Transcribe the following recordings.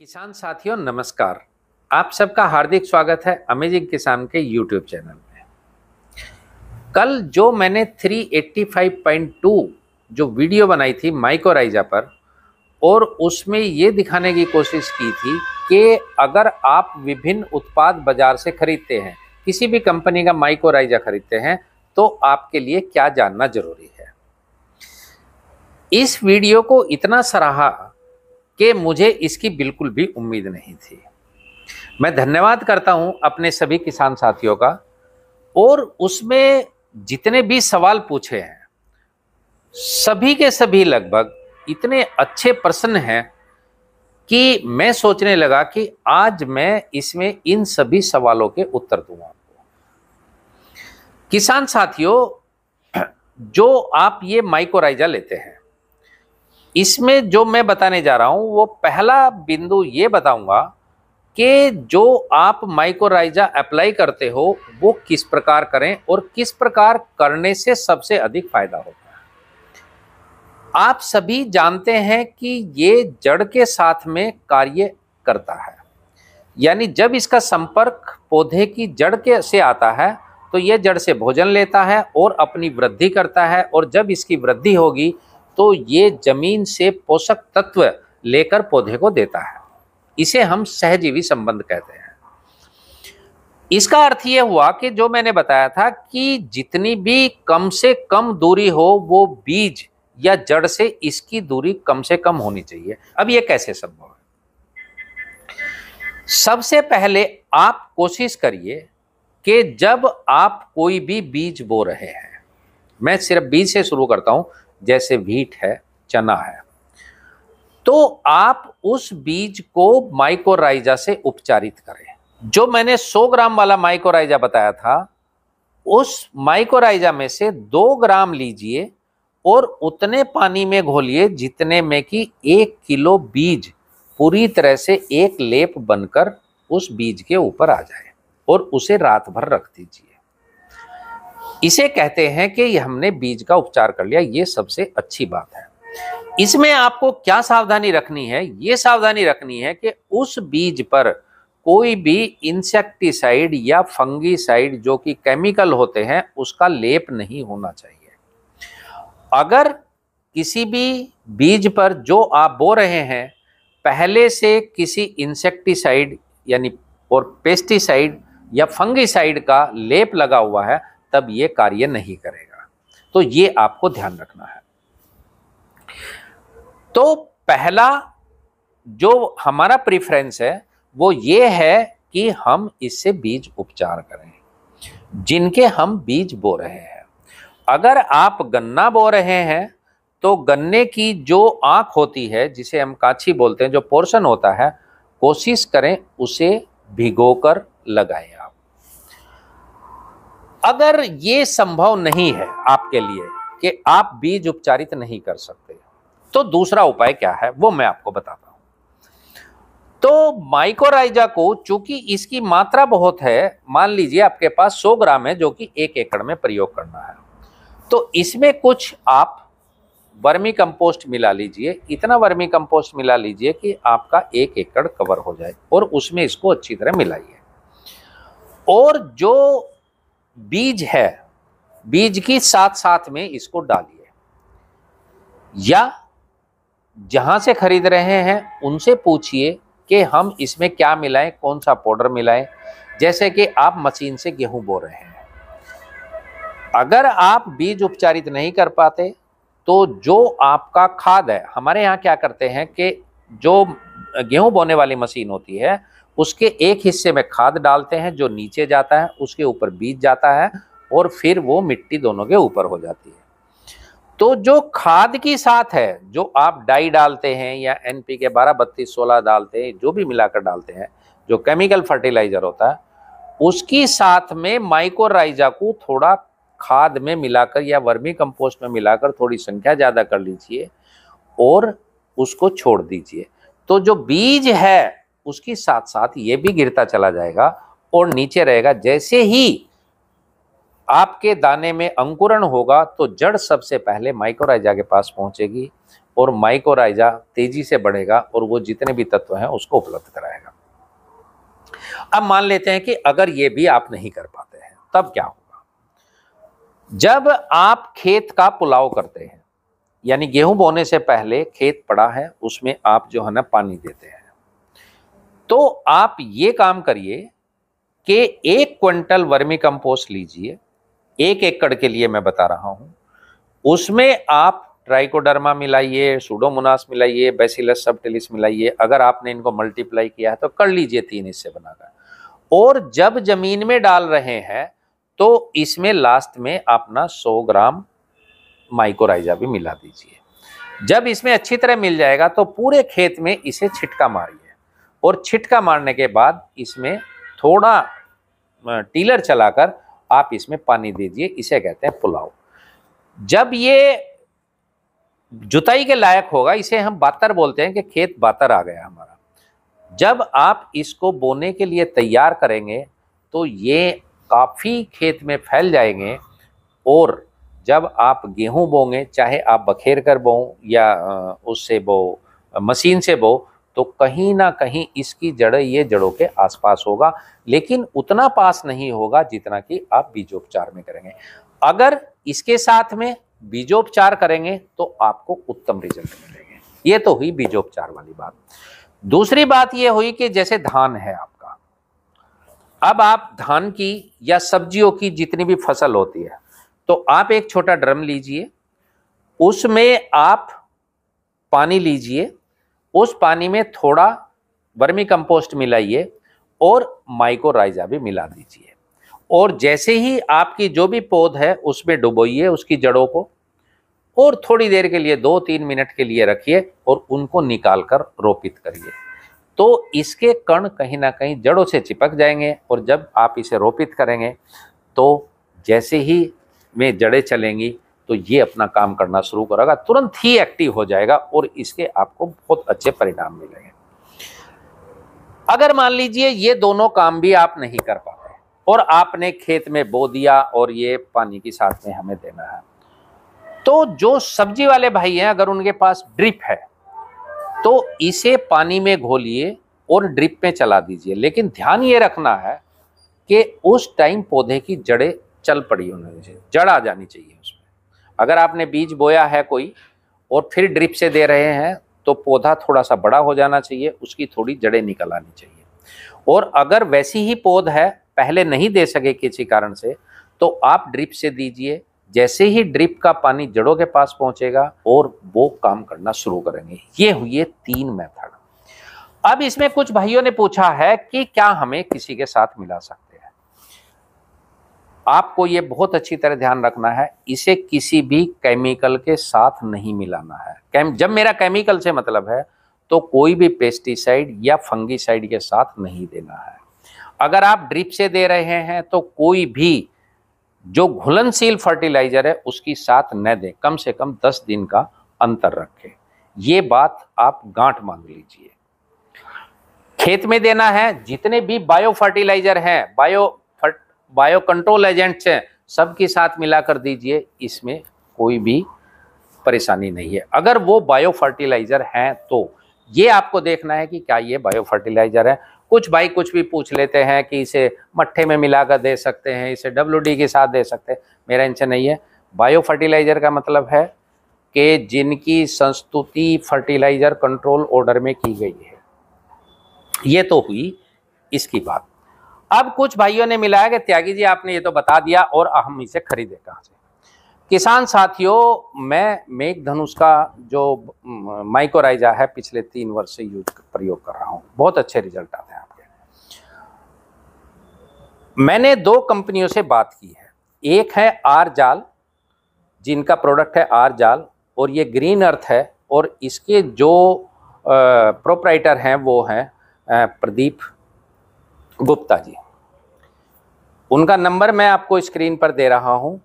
किसान साथियों नमस्कार आप सबका हार्दिक स्वागत है अमेजिंग किसान के यूट्यूब चैनल में कल जो मैंने 385.2 जो वीडियो बनाई थी माइकोराइजा पर और उसमें ये दिखाने की कोशिश की थी कि अगर आप विभिन्न उत्पाद बाजार से खरीदते हैं किसी भी कंपनी का माइकोराइजा खरीदते हैं तो आपके लिए क्या जानना जरूरी है इस वीडियो को इतना सराहा कि मुझे इसकी बिल्कुल भी उम्मीद नहीं थी मैं धन्यवाद करता हूं अपने सभी किसान साथियों का और उसमें जितने भी सवाल पूछे हैं सभी के सभी लगभग इतने अच्छे प्रश्न हैं कि मैं सोचने लगा कि आज मैं इसमें इन सभी सवालों के उत्तर दूंगा आपको किसान साथियों जो आप ये माइकोराइजा लेते हैं इसमें जो मैं बताने जा रहा हूँ वो पहला बिंदु ये बताऊंगा कि जो आप माइकोराइजा अप्लाई करते हो वो किस प्रकार करें और किस प्रकार करने से सबसे अधिक फायदा होता है आप सभी जानते हैं कि ये जड़ के साथ में कार्य करता है यानी जब इसका संपर्क पौधे की जड़ के से आता है तो ये जड़ से भोजन लेता है और अपनी वृद्धि करता है और जब इसकी वृद्धि होगी तो ये जमीन से पोषक तत्व लेकर पौधे को देता है इसे हम सहजीवी संबंध कहते हैं इसका अर्थ यह हुआ कि जो मैंने बताया था कि जितनी भी कम से कम दूरी हो वो बीज या जड़ से इसकी दूरी कम से कम होनी चाहिए अब यह कैसे संभव है सबसे पहले आप कोशिश करिए कि जब आप कोई भी बीज बो रहे हैं मैं सिर्फ बीज से शुरू करता हूं जैसे वीट है चना है तो आप उस बीज को माइकोराइजा से उपचारित करें जो मैंने 100 ग्राम वाला माइकोराइजा बताया था उस माइकोराइजा में से 2 ग्राम लीजिए और उतने पानी में घोलिए जितने में कि एक किलो बीज पूरी तरह से एक लेप बनकर उस बीज के ऊपर आ जाए और उसे रात भर रख दीजिए इसे कहते हैं कि हमने बीज का उपचार कर लिया ये सबसे अच्छी बात है इसमें आपको क्या सावधानी रखनी है ये सावधानी रखनी है कि उस बीज पर कोई भी इंसेक्टिसाइड या फंगीसाइड जो कि केमिकल होते हैं उसका लेप नहीं होना चाहिए अगर किसी भी बीज पर जो आप बो रहे हैं पहले से किसी इंसेक्टिसाइड यानी और पेस्टिसाइड या फंगीसाइड का लेप लगा हुआ है तब ये कार्य नहीं करेगा तो ये आपको ध्यान रखना है तो पहला जो हमारा प्रिफरेंस है वो ये है कि हम इससे बीज उपचार करें जिनके हम बीज बो रहे हैं अगर आप गन्ना बो रहे हैं तो गन्ने की जो आंख होती है जिसे हम काछी बोलते हैं जो पोर्शन होता है कोशिश करें उसे भिगोकर लगाएं अगर ये संभव नहीं है आपके लिए कि आप बीज उपचारित नहीं कर सकते तो दूसरा उपाय क्या है वो मैं आपको बताता हूं तो माइकोराइजा को चूंकि इसकी मात्रा बहुत है मान लीजिए आपके पास 100 ग्राम है जो कि एक एकड़ में प्रयोग करना है तो इसमें कुछ आप वर्मी कंपोस्ट मिला लीजिए इतना वर्मी कंपोस्ट मिला लीजिए कि आपका एक एकड़ कवर हो जाए और उसमें इसको अच्छी तरह मिलाइए और जो बीज है बीज की साथ साथ में इसको डालिए या जहां से खरीद रहे हैं उनसे पूछिए कि हम इसमें क्या मिलाएं कौन सा पाउडर मिलाएं जैसे कि आप मशीन से गेहूं बो रहे हैं अगर आप बीज उपचारित नहीं कर पाते तो जो आपका खाद है हमारे यहाँ क्या करते हैं कि जो गेहूं बोने वाली मशीन होती है उसके एक हिस्से में खाद डालते हैं जो नीचे जाता है उसके ऊपर बीज जाता है और फिर वो मिट्टी दोनों के ऊपर हो जाती है तो जो खाद की साथ है जो आप डाई डालते हैं या एन पी के बारह बत्तीस सोलह डालते हैं जो भी मिलाकर डालते हैं जो केमिकल फर्टिलाइजर होता है उसकी साथ में माइकोराइजा को थोड़ा खाद में मिलाकर या वर्मी कंपोस्ट में मिलाकर थोड़ी संख्या ज़्यादा कर लीजिए और उसको छोड़ दीजिए तो जो बीज है उसके साथ साथ ये भी गिरता चला जाएगा और नीचे रहेगा जैसे ही आपके दाने में अंकुरण होगा तो जड़ सबसे पहले माइकोराइजा के पास पहुंचेगी और माइकोराइजा तेजी से बढ़ेगा और वो जितने भी तत्व हैं उसको उपलब्ध कराएगा अब मान लेते हैं कि अगर ये भी आप नहीं कर पाते हैं तब क्या होगा जब आप खेत का पुलाव करते हैं यानी गेहूं बोने से पहले खेत पड़ा है उसमें आप जो है ना पानी देते हैं तो आप ये काम करिए कि एक क्विंटल वर्मी कंपोस्ट लीजिए एक एकड़ के लिए मैं बता रहा हूं उसमें आप ट्राइकोडर्मा मिलाइए सूडोमोनास मिलाइए बेसिलस सबटेलिस मिलाइए अगर आपने इनको मल्टीप्लाई किया है तो कर लीजिए तीन हिस्से बनाकर और जब जमीन में डाल रहे हैं तो इसमें लास्ट में अपना 100 ग्राम माइकोराइजा भी मिला दीजिए जब इसमें अच्छी तरह मिल जाएगा तो पूरे खेत में इसे छिटका मारिए और छिटका मारने के बाद इसमें थोड़ा टीलर चलाकर आप इसमें पानी दीजिए इसे कहते हैं पुलाव जब ये जुताई के लायक होगा इसे हम बातर बोलते हैं कि खेत बातर आ गया हमारा जब आप इसको बोने के लिए तैयार करेंगे तो ये काफ़ी खेत में फैल जाएंगे और जब आप गेहूं बोंगे चाहे आप बखेर कर बो या उससे बो मशीन से बो तो कहीं ना कहीं इसकी जड़ ये जड़ों के आसपास होगा लेकिन उतना पास नहीं होगा जितना कि आप बीजोपचार में करेंगे अगर इसके साथ में बीजोपचार करेंगे तो आपको उत्तम रिजल्ट मिलेंगे ये तो हुई बीजोपचार वाली बात दूसरी बात यह हुई कि जैसे धान है आपका अब आप धान की या सब्जियों की जितनी भी फसल होती है तो आप एक छोटा ड्रम लीजिए उसमें आप पानी लीजिए उस पानी में थोड़ा वर्मी कंपोस्ट मिलाइए और माइकोराइजा भी मिला दीजिए और जैसे ही आपकी जो भी पौध है उसमें डुबोइए उसकी जड़ों को और थोड़ी देर के लिए दो तीन मिनट के लिए रखिए और उनको निकाल कर रोपित करिए तो इसके कण कहीं ना कहीं जड़ों से चिपक जाएंगे और जब आप इसे रोपित करेंगे तो जैसे ही में जड़ें चलेंगी तो ये अपना काम करना शुरू करेगा तुरंत ही एक्टिव हो जाएगा और इसके आपको बहुत अच्छे परिणाम मिलेंगे अगर मान लीजिए ये दोनों काम भी आप नहीं कर पा रहे और आपने खेत में बो दिया और ये पानी के साथ में हमें देना है तो जो सब्जी वाले भाई हैं अगर उनके पास ड्रिप है तो इसे पानी में घोलिए और ड्रिप में चला दीजिए लेकिन ध्यान ये रखना है कि उस टाइम पौधे की जड़ें चल पड़ी होनी चाहिए जड़ आ जानी चाहिए उसमें अगर आपने बीज बोया है कोई और फिर ड्रिप से दे रहे हैं तो पौधा थोड़ा सा बड़ा हो जाना चाहिए उसकी थोड़ी जड़ें निकल आनी चाहिए और अगर वैसी ही पौध है पहले नहीं दे सके किसी कारण से तो आप ड्रिप से दीजिए जैसे ही ड्रिप का पानी जड़ों के पास पहुंचेगा और वो काम करना शुरू करेंगे ये हुए तीन मेथड अब इसमें कुछ भाइयों ने पूछा है कि क्या हमें किसी के साथ मिला सकते आपको ये बहुत अच्छी तरह ध्यान रखना है इसे किसी भी केमिकल के साथ नहीं मिलाना है जब मेरा केमिकल से मतलब है तो कोई भी पेस्टिसाइड या फंगिसाइड के साथ नहीं देना है अगर आप ड्रिप से दे रहे हैं तो कोई भी जो घुलनशील फर्टिलाइजर है उसकी साथ न दें कम से कम दस दिन का अंतर रखें ये बात आप गांठ मांग लीजिए खेत में देना है जितने भी बायो फर्टिलाइजर हैं बायो बायो कंट्रोल एजेंट हैं सबके साथ मिलाकर दीजिए इसमें कोई भी परेशानी नहीं है अगर वो बायो फर्टिलाइज़र हैं तो ये आपको देखना है कि क्या ये बायो फर्टिलाइज़र है कुछ भाई कुछ भी पूछ लेते हैं कि इसे मट्ठे में मिलाकर दे सकते हैं इसे डब्ल्यू के साथ दे सकते हैं मेरा इनसे नहीं है बायो फर्टिलाइज़र का मतलब है कि जिनकी संस्तुति फर्टिलाइज़र कंट्रोल ऑर्डर में की गई है ये तो हुई इसकी बात अब कुछ भाइयों ने मिलाया कि त्यागी जी आपने ये तो बता दिया और हम इसे खरीदे कहाँ से किसान साथियों मैं मेघ धनुष का जो माइकोराइजा है पिछले तीन वर्ष से यूज प्रयोग कर रहा हूँ बहुत अच्छे रिजल्ट आते हैं आपके मैंने दो कंपनियों से बात की है एक है आर जाल जिनका प्रोडक्ट है आर जाल और ये ग्रीन अर्थ है और इसके जो प्रोपराइटर हैं वो हैं प्रदीप गुप्ता जी उनका नंबर मैं आपको स्क्रीन पर दे रहा हूं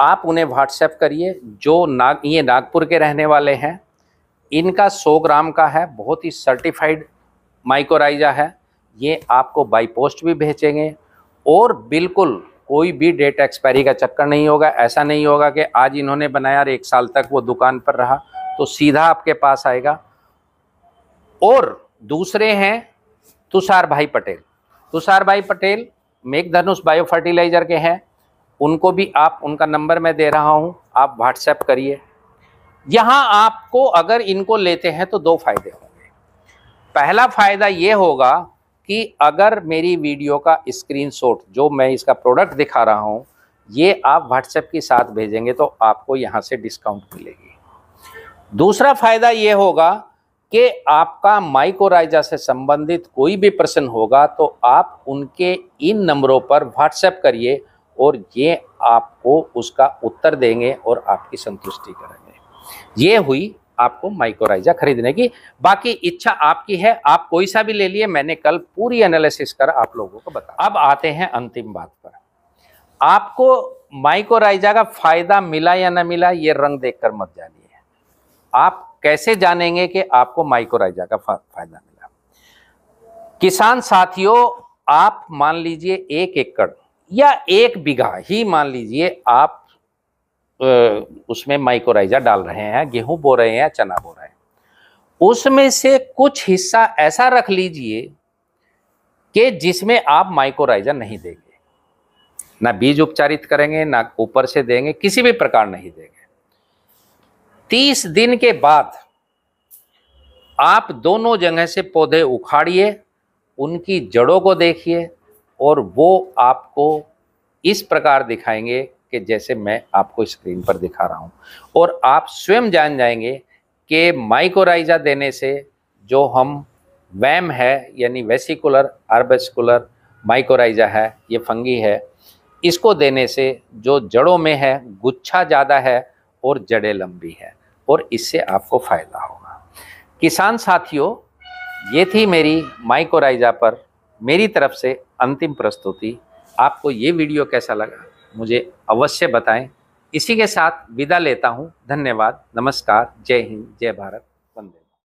आप उन्हें व्हाट्सएप करिए जो नाग ये नागपुर के रहने वाले हैं इनका 100 ग्राम का है बहुत ही सर्टिफाइड माइकोराइजा है ये आपको बाई पोस्ट भी भेजेंगे और बिल्कुल कोई भी डेट एक्सपायरी का चक्कर नहीं होगा ऐसा नहीं होगा कि आज इन्होंने बनाया और एक साल तक वो दुकान पर रहा तो सीधा आपके पास आएगा और दूसरे हैं तुषार भाई पटेल तुषार भाई पटेल मेघधनुष बायो फर्टिलाइज़र के हैं उनको भी आप उनका नंबर मैं दे रहा हूँ आप व्हाट्सएप करिए यहाँ आपको अगर इनको लेते हैं तो दो फायदे होंगे पहला फ़ायदा ये होगा कि अगर मेरी वीडियो का स्क्रीनशॉट जो मैं इसका प्रोडक्ट दिखा रहा हूँ ये आप व्हाट्सएप के साथ भेजेंगे तो आपको यहाँ से डिस्काउंट मिलेगी दूसरा फ़ायदा ये होगा कि आपका माइकोराइजा से संबंधित कोई भी प्रश्न होगा तो आप उनके इन नंबरों पर व्हाट्सएप करिए और ये आपको उसका उत्तर देंगे और आपकी संतुष्टि करेंगे ये हुई आपको माइकोराइजा खरीदने की बाकी इच्छा आपकी है आप कोई सा भी ले लिए मैंने कल पूरी एनालिसिस कर आप लोगों को बता अब आते हैं अंतिम बात पर आपको माइकोराइजा का फायदा मिला या ना मिला ये रंग देखकर मत जानिए आप कैसे जानेंगे कि आपको माइक्रोराइजा का फायदा मिला किसान साथियों आप मान लीजिए एक एकड़ या एक बीघा ही मान लीजिए आप उसमें माइक्रोराइजा डाल रहे हैं गेहूं बो रहे हैं या चना बो रहे हैं उसमें से कुछ हिस्सा ऐसा रख लीजिए कि जिसमें आप माइक्रोराइजा नहीं देंगे ना बीज उपचारित करेंगे ना ऊपर से देंगे किसी भी प्रकार नहीं देंगे तीस दिन के बाद आप दोनों जगह से पौधे उखाड़िए उनकी जड़ों को देखिए और वो आपको इस प्रकार दिखाएंगे कि जैसे मैं आपको स्क्रीन पर दिखा रहा हूँ और आप स्वयं जान जाएंगे कि माइकोराइजा देने से जो हम वैम है यानी वेसिकुलर आर्बेस्कुलर माइकोराइजा है ये फंगी है इसको देने से जो जड़ों में है गुच्छा ज़्यादा है और जड़ें लंबी हैं और इससे आपको फ़ायदा होगा किसान साथियों ये थी मेरी माइकोराइजा पर मेरी तरफ से अंतिम प्रस्तुति आपको ये वीडियो कैसा लगा मुझे अवश्य बताएं इसी के साथ विदा लेता हूँ धन्यवाद नमस्कार जय हिंद जय भारत